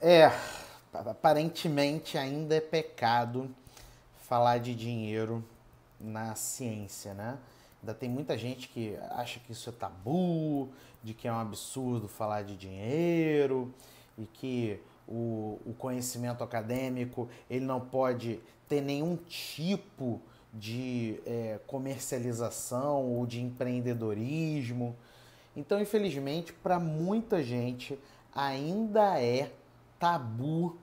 É, aparentemente ainda é pecado falar de dinheiro na ciência, né? Ainda tem muita gente que acha que isso é tabu, de que é um absurdo falar de dinheiro e que o, o conhecimento acadêmico ele não pode ter nenhum tipo de é, comercialização ou de empreendedorismo. Então, infelizmente, para muita gente ainda é tabu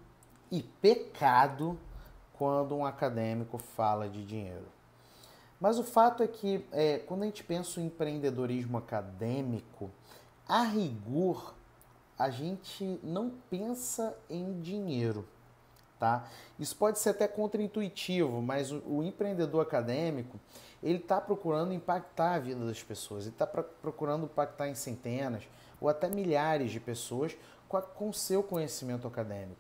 e pecado quando um acadêmico fala de dinheiro. Mas o fato é que é, quando a gente pensa em empreendedorismo acadêmico, a rigor a gente não pensa em dinheiro tá? Isso pode ser até contraintuitivo, mas o, o empreendedor acadêmico ele está procurando impactar a vida das pessoas, ele está procurando impactar em centenas ou até milhares de pessoas com, com seu conhecimento acadêmico.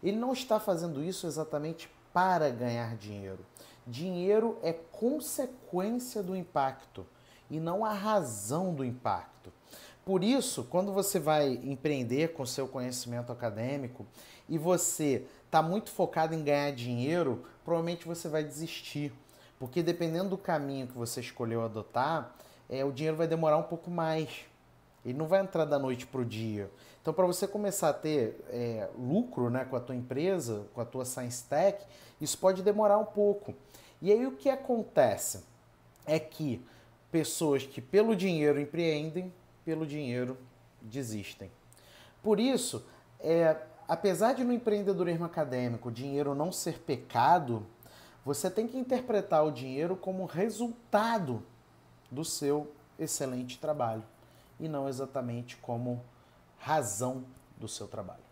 Ele não está fazendo isso exatamente para ganhar dinheiro. Dinheiro é consequência do impacto e não a razão do impacto. Por isso, quando você vai empreender com seu conhecimento acadêmico e você está muito focado em ganhar dinheiro, provavelmente você vai desistir. Porque dependendo do caminho que você escolheu adotar, é, o dinheiro vai demorar um pouco mais. Ele não vai entrar da noite para o dia. Então, para você começar a ter é, lucro né, com a tua empresa, com a tua Science Tech, isso pode demorar um pouco. E aí o que acontece? É que pessoas que pelo dinheiro empreendem, pelo dinheiro desistem. Por isso, é, apesar de no empreendedorismo acadêmico o dinheiro não ser pecado, você tem que interpretar o dinheiro como resultado do seu excelente trabalho e não exatamente como razão do seu trabalho.